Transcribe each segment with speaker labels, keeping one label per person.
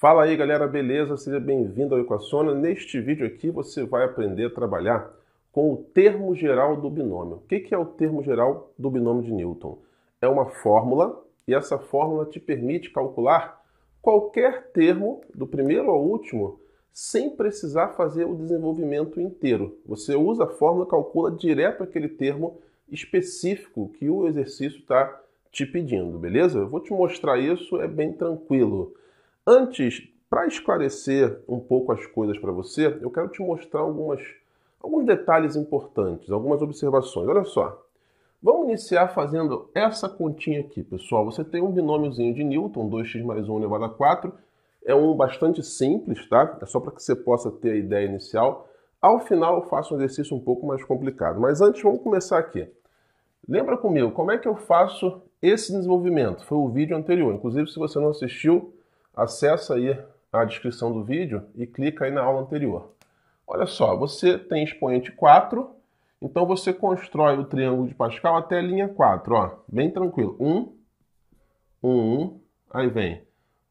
Speaker 1: Fala aí galera, beleza? Seja bem-vindo ao Equaciona. Neste vídeo aqui você vai aprender a trabalhar com o termo geral do binômio. O que é o termo geral do binômio de Newton? É uma fórmula e essa fórmula te permite calcular qualquer termo, do primeiro ao último, sem precisar fazer o desenvolvimento inteiro. Você usa a fórmula e calcula direto aquele termo específico que o exercício está te pedindo, beleza? Eu vou te mostrar isso, é bem tranquilo. Antes, para esclarecer um pouco as coisas para você, eu quero te mostrar algumas, alguns detalhes importantes, algumas observações. Olha só. Vamos iniciar fazendo essa continha aqui, pessoal. Você tem um binômiozinho de Newton, 2x mais 1 elevado a 4. É um bastante simples, tá? É só para que você possa ter a ideia inicial. Ao final eu faço um exercício um pouco mais complicado. Mas antes, vamos começar aqui. Lembra comigo, como é que eu faço esse desenvolvimento? Foi o vídeo anterior. Inclusive, se você não assistiu, Acesse aí a descrição do vídeo e clica aí na aula anterior. Olha só, você tem expoente 4, então você constrói o triângulo de Pascal até a linha 4, ó, bem tranquilo. 1, 1, 1, aí vem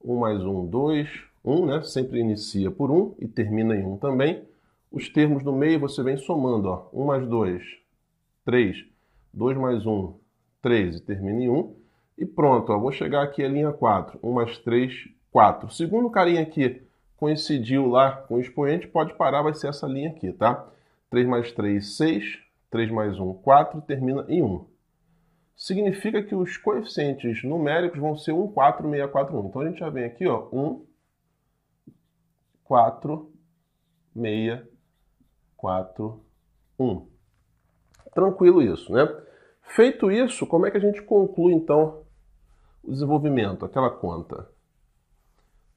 Speaker 1: 1 mais 1, 2, 1, né? Sempre inicia por 1 e termina em 1 também. Os termos no meio você vem somando, ó, 1 mais 2, 3, 2 mais 1, 13, termina em 1. E pronto, ó, vou chegar aqui à linha 4, 1 mais 3, 4. Segundo carinha aqui, coincidiu lá com o expoente, pode parar, vai ser essa linha aqui, tá? 3 mais 3, 6. 3 mais 1, 4, termina em 1. Significa que os coeficientes numéricos vão ser 1, 4, 6, 4, 1. Então a gente já vem aqui, ó, 1, 4, 6, 4, 1. Tranquilo isso, né? Feito isso, como é que a gente conclui, então, o desenvolvimento, aquela conta?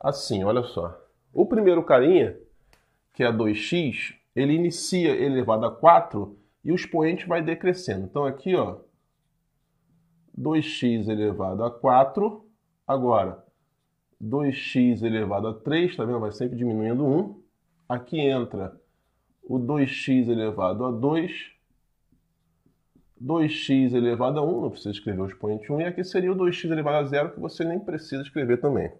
Speaker 1: assim, olha só. O primeiro carinha, que é 2x, ele inicia elevado é a 4 e o expoente vai decrescendo. Então aqui, ó, 2x elevado a 4. Agora, 2x elevado a 3, tá vendo? Vai sempre diminuindo 1. Aqui entra o 2x elevado a 2. 2x elevado a 1, não precisa escrever o expoente 1. E aqui seria o 2x elevado a 0, que você nem precisa escrever também.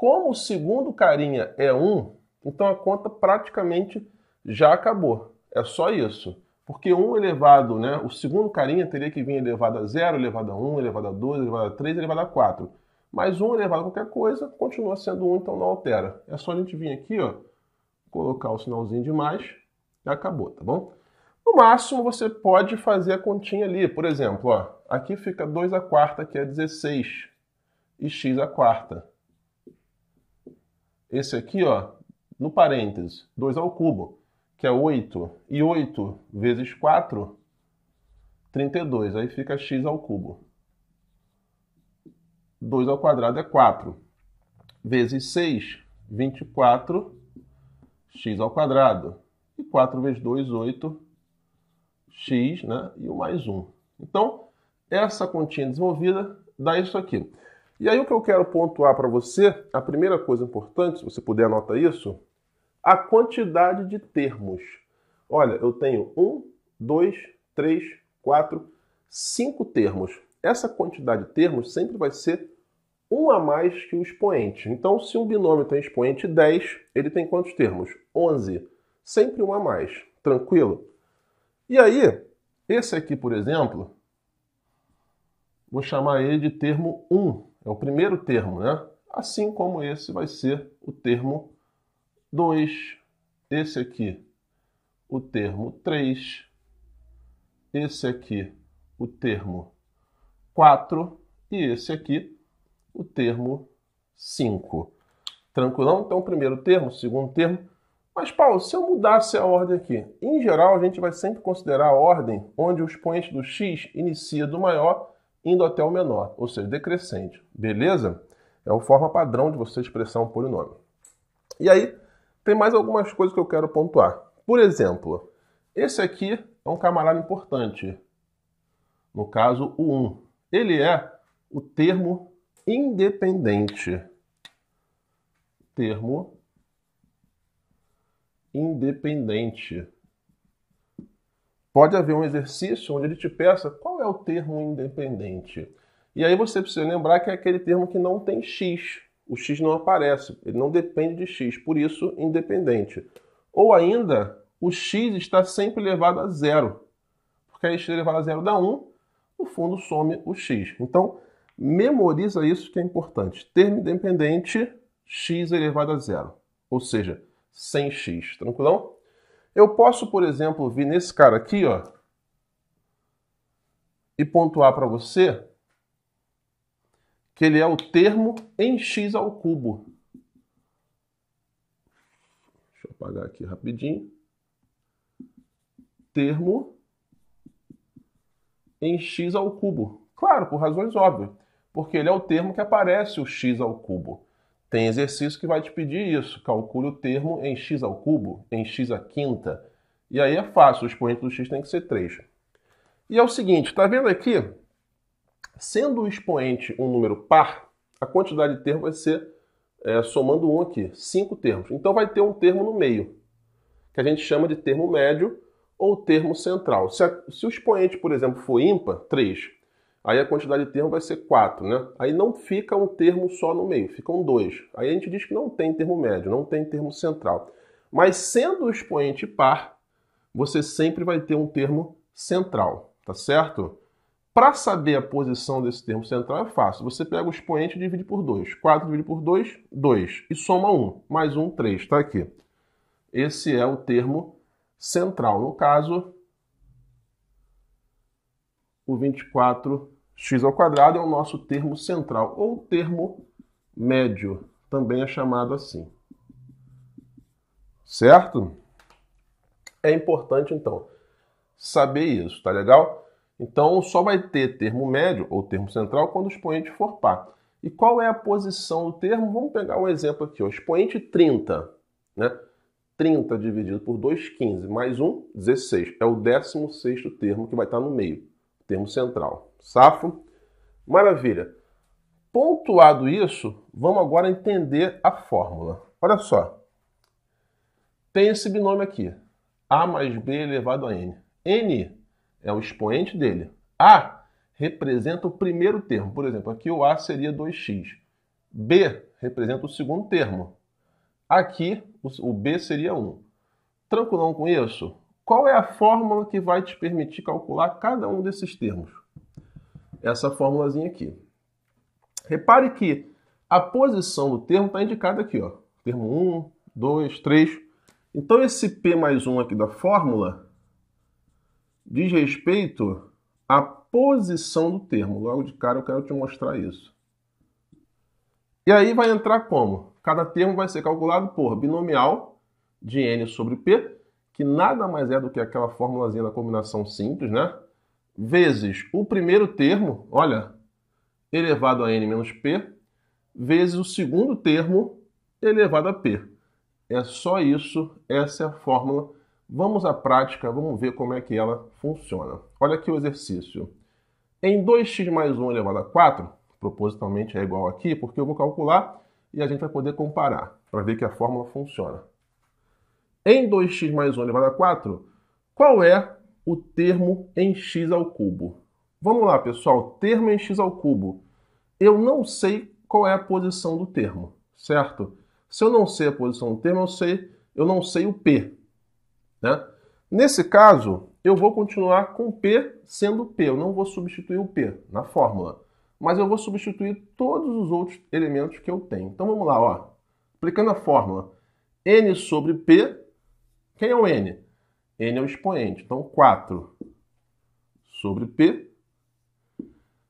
Speaker 1: Como o segundo carinha é 1, um, então a conta praticamente já acabou. É só isso. Porque 1 um elevado, né, o segundo carinha teria que vir elevado a 0, elevado a 1, um, elevado a 2, elevado a 3, elevado a 4. Mas 1 elevado a qualquer coisa continua sendo 1, então não altera. É só a gente vir aqui, ó, colocar o sinalzinho de mais e acabou, tá bom? No máximo, você pode fazer a continha ali. Por exemplo, ó, aqui fica 2 a quarta, que é 16, e x a quarta esse aqui, ó, no parênteses, 2 ao cubo, que é 8. E 8 vezes 4, 32. Aí fica x ao cubo. 2 ao quadrado é 4. Vezes 6, 24, x ao quadrado. E 4 vezes 2, 8, x, né? E o mais 1. Então, essa continha desenvolvida dá isso aqui. E aí o que eu quero pontuar para você, a primeira coisa importante, se você puder anotar isso, a quantidade de termos. Olha, eu tenho um, dois, três, quatro, cinco termos. Essa quantidade de termos sempre vai ser um a mais que o expoente. Então, se um binômio tem expoente 10, ele tem quantos termos? 11. Sempre um a mais. Tranquilo? E aí, esse aqui, por exemplo, vou chamar ele de termo 1. É o primeiro termo, né? Assim como esse vai ser o termo 2, esse aqui o termo 3, esse aqui o termo 4 e esse aqui o termo 5. Tranquilão? Então, primeiro termo, segundo termo. Mas, Paulo, se eu mudasse a ordem aqui, em geral a gente vai sempre considerar a ordem onde os expoente do x inicia do maior indo até o menor, ou seja, decrescente. Beleza? É a forma padrão de você expressar um polinômio. E aí, tem mais algumas coisas que eu quero pontuar. Por exemplo, esse aqui é um camarada importante. No caso, o 1. Ele é o termo independente. Termo independente pode haver um exercício onde ele te peça qual é o termo independente. E aí você precisa lembrar que é aquele termo que não tem x. O x não aparece, ele não depende de x, por isso independente. Ou ainda, o x está sempre elevado a zero. Porque aí x elevado é a zero dá 1, no fundo some o x. Então, memoriza isso que é importante. Termo independente, x elevado é a zero. Ou seja, sem x. Tranquilão? Eu posso, por exemplo, vir nesse cara aqui, ó, e pontuar para você que ele é o termo em x ao cubo. Deixa eu apagar aqui rapidinho. Termo em x ao cubo. Claro, por razões óbvias, porque ele é o termo que aparece o x ao cubo. Tem exercício que vai te pedir isso. Calcule o termo em x ao cubo, em x à quinta. E aí é fácil, o expoente do x tem que ser 3. E é o seguinte, está vendo aqui? Sendo o expoente um número par, a quantidade de termos vai ser, é, somando um aqui, cinco termos. Então vai ter um termo no meio, que a gente chama de termo médio ou termo central. Se, a, se o expoente, por exemplo, for ímpar, 3, Aí a quantidade de termos vai ser 4, né? Aí não fica um termo só no meio, ficam dois. Aí a gente diz que não tem termo médio, não tem termo central. Mas sendo o expoente par, você sempre vai ter um termo central, tá certo? Para saber a posição desse termo central é fácil. Você pega o expoente e divide por 2. 4 divide por 2, 2. E soma 1. Mais 1, 3. Está aqui. Esse é o termo central. No caso, o 24x ao quadrado é o nosso termo central, ou termo médio, também é chamado assim. Certo? É importante, então, saber isso, tá legal? Então, só vai ter termo médio ou termo central quando o expoente for par. E qual é a posição do termo? Vamos pegar um exemplo aqui. Ó. Expoente 30. Né? 30 dividido por 2, 15. Mais 1, 16. É o 16º termo que vai estar no meio termo central. Safo? Maravilha. Pontuado isso, vamos agora entender a fórmula. Olha só. Tem esse binômio aqui. A mais B elevado a N. N é o expoente dele. A representa o primeiro termo. Por exemplo, aqui o A seria 2x. B representa o segundo termo. Aqui o B seria 1. Tranquilão com isso? qual é a fórmula que vai te permitir calcular cada um desses termos? Essa formulazinha aqui. Repare que a posição do termo está indicada aqui, ó. Termo 1, 2, 3. Então esse P mais 1 aqui da fórmula diz respeito à posição do termo. Logo de cara eu quero te mostrar isso. E aí vai entrar como? Cada termo vai ser calculado por binomial de n sobre p que nada mais é do que aquela formulazinha da combinação simples, né? Vezes o primeiro termo, olha, elevado a n menos p, vezes o segundo termo elevado a p. É só isso, essa é a fórmula. Vamos à prática, vamos ver como é que ela funciona. Olha aqui o exercício. Em 2x mais 1 elevado a 4, propositalmente é igual aqui, porque eu vou calcular e a gente vai poder comparar para ver que a fórmula funciona em 2x mais 1 elevado a 4, qual é o termo em x ao cubo? Vamos lá, pessoal, termo em x ao cubo. Eu não sei qual é a posição do termo, certo? Se eu não sei a posição do termo, eu sei, eu não sei o p, né? Nesse caso, eu vou continuar com p sendo p, eu não vou substituir o p na fórmula, mas eu vou substituir todos os outros elementos que eu tenho. Então vamos lá, ó. Aplicando a fórmula, n sobre p quem é o N? N é o expoente. Então, 4 sobre P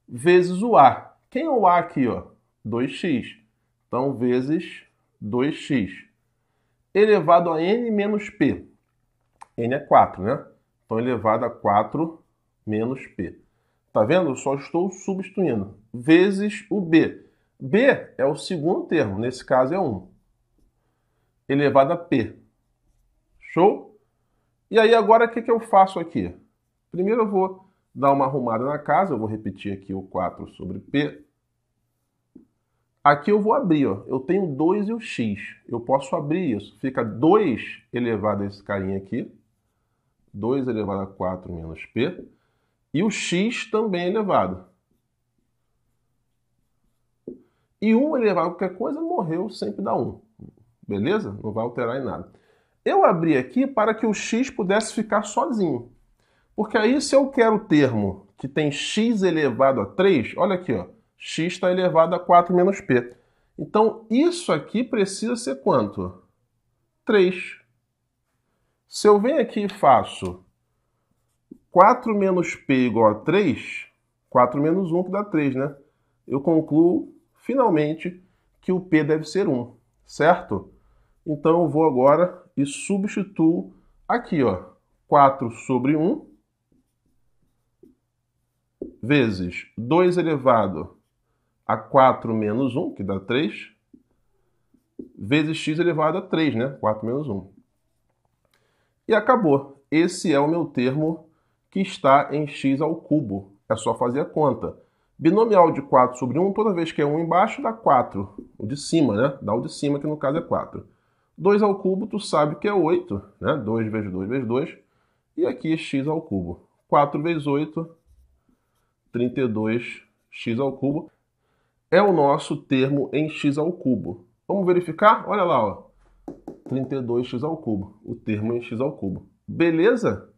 Speaker 1: vezes o A. Quem é o A aqui? Ó? 2x. Então, vezes 2x elevado a n menos p. n é 4, né? Então, elevado a 4 menos p. Tá vendo? Eu só estou substituindo. Vezes o b. b é o segundo termo, nesse caso é 1. Elevado a p. Show? E aí agora o que, que eu faço aqui? Primeiro eu vou dar uma arrumada na casa, eu vou repetir aqui o 4 sobre P. Aqui eu vou abrir, ó. eu tenho 2 e o x, eu posso abrir isso. Fica 2 elevado a esse carinha aqui, 2 elevado a 4 menos P, e o x também elevado. E 1 elevado a qualquer coisa morreu, sempre dá 1. Beleza? Não vai alterar em nada. Eu abri aqui para que o x pudesse ficar sozinho. Porque aí, se eu quero o termo que tem x elevado a 3, olha aqui, ó, x está elevado a 4 menos p. Então, isso aqui precisa ser quanto? 3. Se eu venho aqui e faço 4 menos p igual a 3, 4 menos 1 que dá 3, né? Eu concluo, finalmente, que o p deve ser 1, certo? Então, eu vou agora e substituo aqui, ó, 4 sobre 1 vezes 2 elevado a 4 menos 1, que dá 3, vezes x elevado a 3, né? 4 menos 1. E acabou. Esse é o meu termo que está em x ao cubo. É só fazer a conta. Binomial de 4 sobre 1, toda vez que é 1 embaixo, dá 4. O de cima, né? Dá o de cima, que no caso é 4. 2 ao cubo, tu sabe que é 8, né? 2 vezes 2 vezes 2. E aqui é x ao cubo. 4 vezes 8, 32x ao cubo. É o nosso termo em x ao cubo. Vamos verificar? Olha lá, ó. 32x ao cubo, o termo em x ao cubo. Beleza?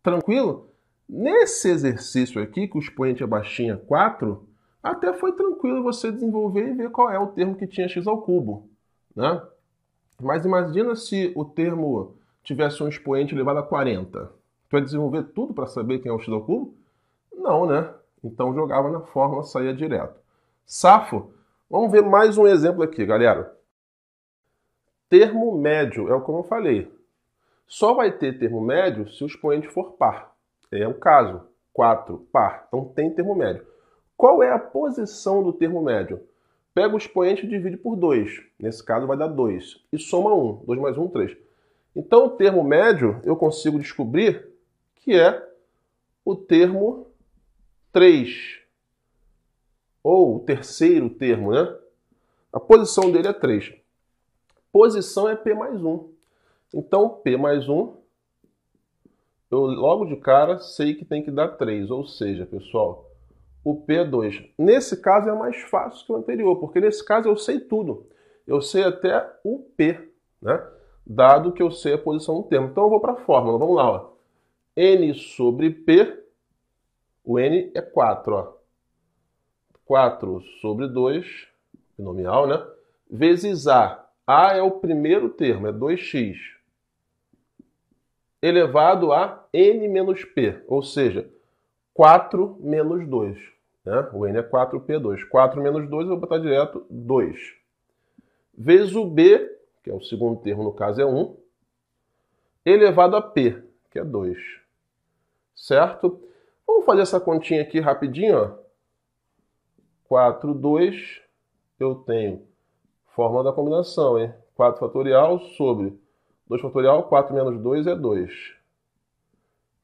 Speaker 1: Tranquilo? Nesse exercício aqui, que o expoente é baixinha é 4, até foi tranquilo você desenvolver e ver qual é o termo que tinha x ao cubo, né? Mas imagina se o termo tivesse um expoente elevado a 40. Tu vai desenvolver tudo para saber quem é o x ao cubo? Não, né? Então jogava na fórmula, saía direto. Safo? Vamos ver mais um exemplo aqui, galera. Termo médio, é o como eu falei. Só vai ter termo médio se o expoente for par. É o caso. 4, par. Então tem termo médio. Qual é a posição do termo médio? Pega o expoente e divide por 2. Nesse caso vai dar 2. E soma 1. 2 mais 1, 3. Então o termo médio eu consigo descobrir que é o termo 3. Ou o terceiro termo, né? A posição dele é 3. Posição é P mais 1. Então P mais 1, eu logo de cara sei que tem que dar 3. Ou seja, pessoal, o P2. Nesse caso é mais fácil que o anterior, porque nesse caso eu sei tudo. Eu sei até o P, né? dado que eu sei a posição do termo. Então eu vou para a fórmula, vamos lá. Ó. N sobre P, o N é 4. Ó. 4 sobre 2, binomial, né? Vezes A. A é o primeiro termo, é 2x. Elevado a N menos P, ou seja, 4 menos 2. Né? O N é 4P2. 4 é menos 2, eu vou botar direto 2. Vezes o B, que é o segundo termo, no caso é 1, elevado a P, que é 2. Certo? Vamos fazer essa continha aqui rapidinho. Ó. 4, 2, eu tenho forma da combinação, hein? 4 fatorial sobre 2 fatorial, 4 menos 2 é 2.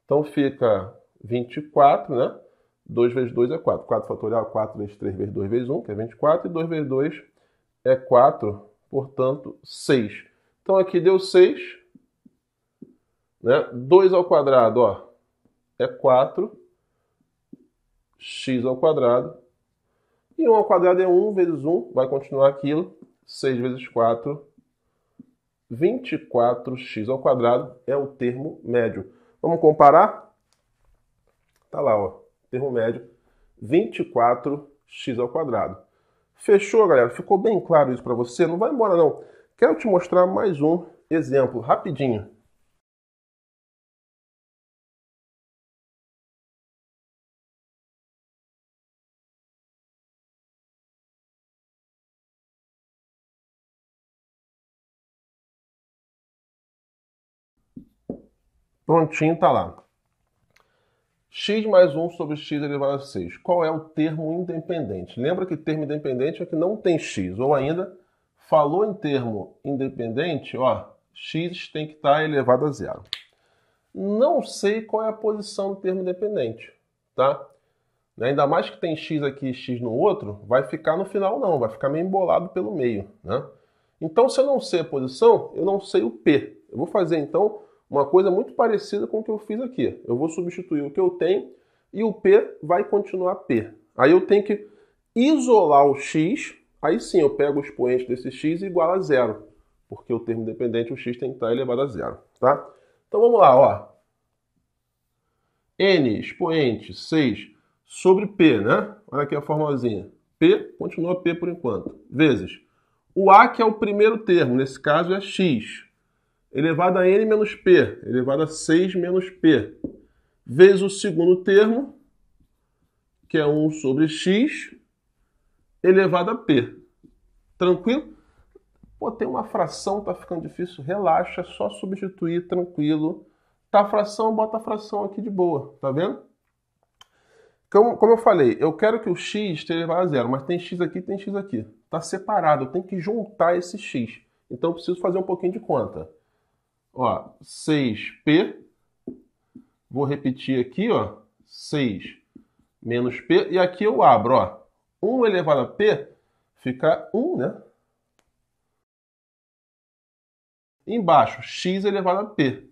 Speaker 1: Então fica 24, né? 2 vezes 2 é 4. 4 fatorial, 4 vezes 3 vezes 2 vezes 1, que é 24. E 2 vezes 2 é 4, portanto, 6. Então aqui deu 6. Né? 2 ao quadrado ó, é 4. x ao quadrado. E 1 ao quadrado é 1 vezes 1, vai continuar aquilo. 6 vezes 4, 24x ao quadrado é o termo médio. Vamos comparar? Tá lá, ó termo médio, 24x ao quadrado. Fechou, galera? Ficou bem claro isso para você? Não vai embora não. Quero te mostrar mais um exemplo, rapidinho. Prontinho, tá lá x mais 1 sobre x elevado a 6. Qual é o termo independente? Lembra que termo independente é que não tem x. Ou ainda, falou em termo independente, ó, x tem que estar tá elevado a zero. Não sei qual é a posição do termo independente, tá? Ainda mais que tem x aqui e x no outro, vai ficar no final não, vai ficar meio embolado pelo meio, né? Então, se eu não sei a posição, eu não sei o p. Eu vou fazer, então, uma coisa muito parecida com o que eu fiz aqui. Eu vou substituir o que eu tenho e o P vai continuar P. Aí eu tenho que isolar o X, aí sim eu pego o expoente desse X igual a zero, porque o termo dependente, o X tem que estar elevado a zero, tá? Então vamos lá, ó. N expoente 6 sobre P, né? Olha aqui a formulazinha. P continua P por enquanto, vezes o A que é o primeiro termo, nesse caso é X, elevado a n menos p, elevado a 6 menos p, vezes o segundo termo, que é 1 sobre x, elevado a p. Tranquilo? Pô, tem uma fração, tá ficando difícil, relaxa, é só substituir, tranquilo. Tá fração, bota a fração aqui de boa, tá vendo? Como, como eu falei, eu quero que o x esteja elevado a zero, mas tem x aqui tem x aqui. Tá separado, eu tenho que juntar esse x. Então eu preciso fazer um pouquinho de conta. Ó, 6P, vou repetir aqui, ó, 6 menos P, e aqui eu abro, ó, 1 elevado a P fica 1, né? Embaixo, x elevado a P.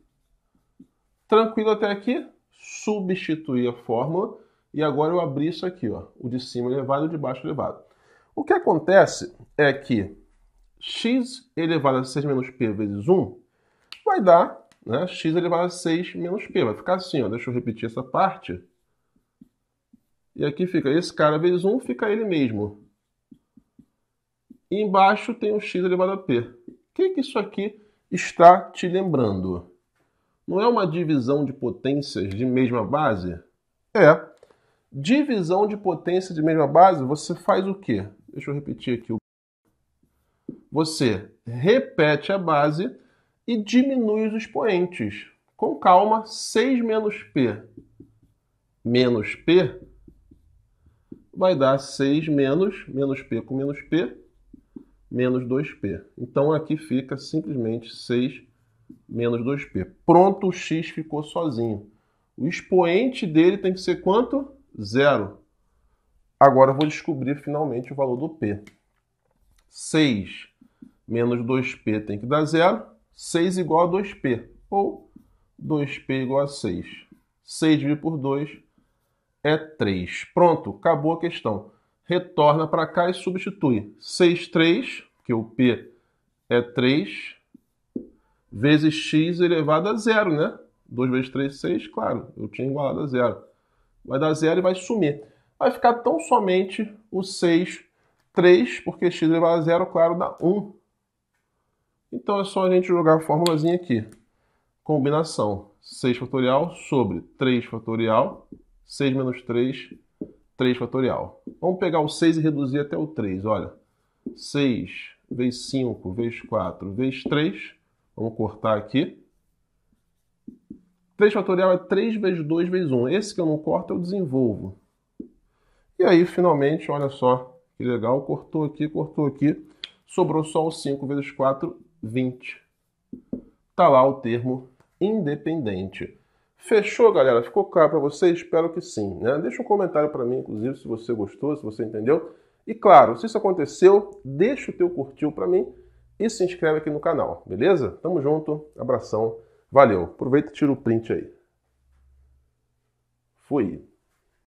Speaker 1: Tranquilo até aqui? Substituí a fórmula e agora eu abri isso aqui, ó, o de cima elevado e o de baixo elevado. O que acontece é que x elevado a 6 menos p vezes 1 vai dar né, x elevado a 6 menos p. Vai ficar assim, ó, deixa eu repetir essa parte. E aqui fica esse cara vezes 1, fica ele mesmo. E embaixo tem o x elevado a p. O que, que isso aqui está te lembrando? Não é uma divisão de potências de mesma base? É. Divisão de potência de mesma base, você faz o quê? Deixa eu repetir aqui. Você repete a base e diminui os expoentes. Com calma, 6 menos P menos P vai dar 6 menos, menos P com menos P, menos 2P. Então aqui fica simplesmente 6 menos 2P. Pronto, o X ficou sozinho. O expoente dele tem que ser quanto? Zero. Agora eu vou descobrir finalmente o valor do P. 6 menos 2P tem que dar zero. 6 igual a 2p, ou 2p igual a 6. 6 dividido por 2 é 3. Pronto, acabou a questão. Retorna para cá e substitui. 6, 3, que o p é 3, vezes x elevado a zero, né? 2 vezes 3, 6, claro, eu tinha igualado a zero. Vai dar zero e vai sumir. Vai ficar tão somente o 6, 3, porque x elevado a zero, claro, dá 1. Então é só a gente jogar a formulazinha aqui. Combinação 6 fatorial sobre 3 fatorial, 6 menos 3, 3 fatorial. Vamos pegar o 6 e reduzir até o 3, olha. 6 vezes 5 vezes 4 vezes 3, vamos cortar aqui. 3 fatorial é 3 vezes 2 vezes 1. Esse que eu não corto, eu desenvolvo. E aí, finalmente, olha só, que legal, cortou aqui, cortou aqui. Sobrou só o 5 vezes 4, 20. Tá lá o termo independente. Fechou, galera? Ficou claro para vocês? Espero que sim. Né? Deixa um comentário para mim, inclusive, se você gostou, se você entendeu. E claro, se isso aconteceu, deixa o teu curtiu para mim e se inscreve aqui no canal, beleza? Tamo junto, abração, valeu. Aproveita e tira o print aí. Fui.